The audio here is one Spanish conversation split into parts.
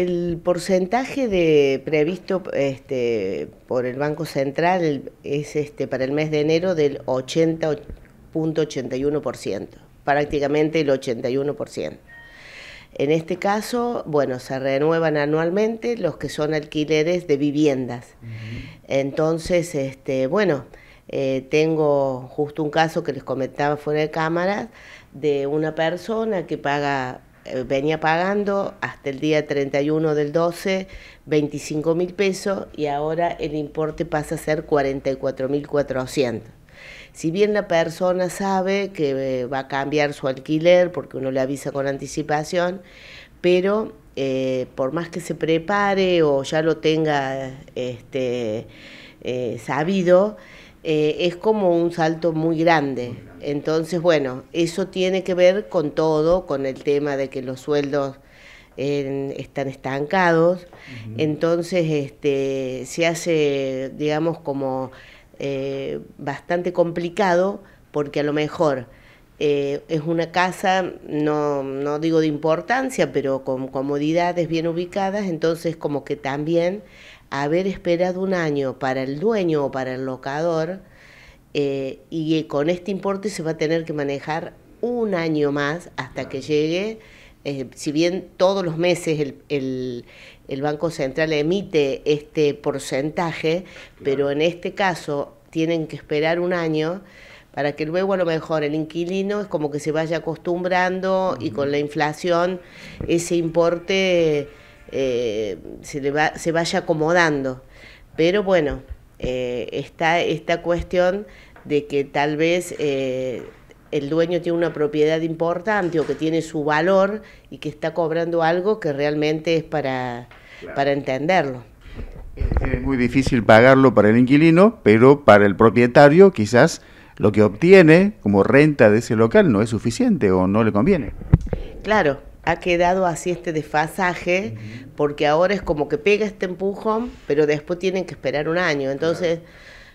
El porcentaje de previsto este, por el Banco Central es este, para el mes de enero del 80.81%, prácticamente el 81%. En este caso, bueno, se renuevan anualmente los que son alquileres de viviendas. Entonces, este, bueno, eh, tengo justo un caso que les comentaba fuera de cámara de una persona que paga eh, venía pagando hasta el día 31 del 12 25 mil pesos y ahora el importe pasa a ser 44 mil 400. Si bien la persona sabe que eh, va a cambiar su alquiler porque uno le avisa con anticipación, pero eh, por más que se prepare o ya lo tenga este, sabido, eh, es como un salto muy grande. Entonces, bueno, eso tiene que ver con todo, con el tema de que los sueldos eh, están estancados. Entonces, este, se hace, digamos, como eh, bastante complicado porque a lo mejor eh, es una casa, no, no, digo de importancia, pero con comodidades bien ubicadas, entonces como que también haber esperado un año para el dueño o para el locador, eh, y con este importe se va a tener que manejar un año más hasta que llegue, eh, si bien todos los meses el, el, el, Banco Central emite este porcentaje, pero en este caso tienen que esperar un año para que luego a lo mejor el inquilino es como que se vaya acostumbrando y con la inflación ese importe eh, se, le va, se vaya acomodando. Pero bueno, eh, está esta cuestión de que tal vez eh, el dueño tiene una propiedad importante o que tiene su valor y que está cobrando algo que realmente es para, para entenderlo. Es muy difícil pagarlo para el inquilino, pero para el propietario quizás lo que obtiene como renta de ese local no es suficiente o no le conviene. Claro, ha quedado así este desfasaje, porque ahora es como que pega este empujón, pero después tienen que esperar un año. Entonces,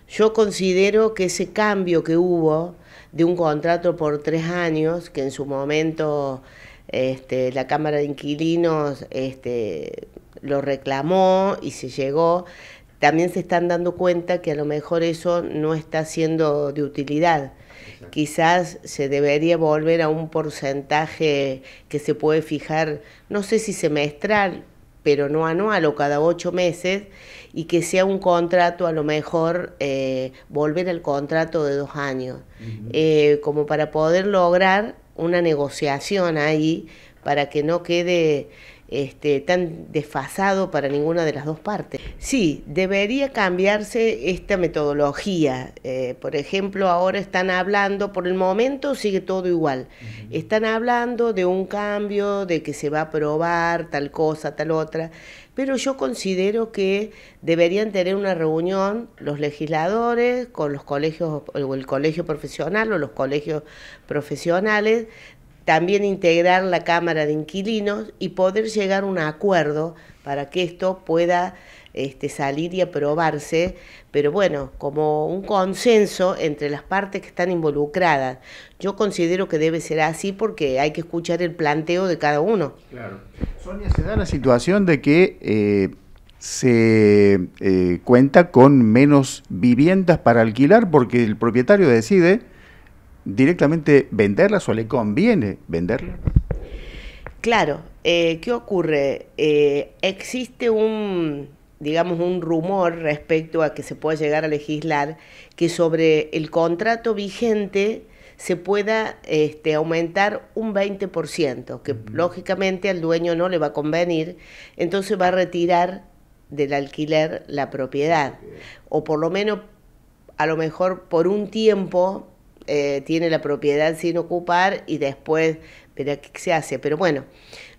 yo considero que ese cambio que hubo de un contrato por tres años, que en su momento este, la Cámara de Inquilinos este, lo reclamó y se llegó, también se están dando cuenta que a lo mejor eso no está siendo de utilidad. Quizás se debería volver a un porcentaje que se puede fijar, no sé si semestral, pero no anual o cada ocho meses, y que sea un contrato, a lo mejor eh, volver al contrato de dos años, eh, como para poder lograr una negociación ahí, para que no quede este, tan desfasado para ninguna de las dos partes. Sí, debería cambiarse esta metodología. Eh, por ejemplo, ahora están hablando, por el momento sigue todo igual. Están hablando de un cambio, de que se va a aprobar tal cosa, tal otra, pero yo considero que deberían tener una reunión los legisladores con los colegios o el colegio profesional o los colegios profesionales también integrar la Cámara de Inquilinos y poder llegar a un acuerdo para que esto pueda este, salir y aprobarse, pero bueno, como un consenso entre las partes que están involucradas. Yo considero que debe ser así porque hay que escuchar el planteo de cada uno. Claro. Sonia, se da la situación de que eh, se eh, cuenta con menos viviendas para alquilar porque el propietario decide directamente venderlas o le conviene venderla? Claro, eh, ¿qué ocurre? Eh, existe un, digamos, un rumor respecto a que se pueda llegar a legislar que sobre el contrato vigente se pueda este, aumentar un 20%, que lógicamente al dueño no le va a convenir, entonces va a retirar del alquiler la propiedad, o por lo menos, a lo mejor por un tiempo eh, tiene la propiedad sin ocupar y después verá qué se hace. Pero bueno,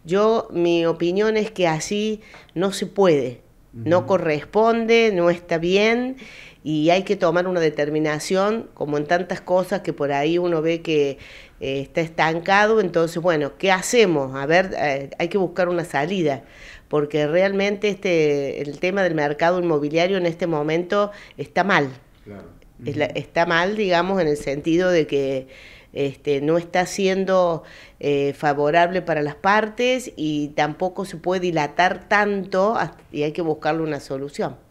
yo mi opinión es que así no se puede, no corresponde, no está bien y hay que tomar una determinación, como en tantas cosas que por ahí uno ve que eh, está estancado, entonces, bueno, ¿qué hacemos? A ver, eh, hay que buscar una salida, porque realmente este, el tema del mercado inmobiliario en este momento está mal. Claro está mal, digamos, en el sentido de que este, no está siendo eh, favorable para las partes y tampoco se puede dilatar tanto y hay que buscarle una solución.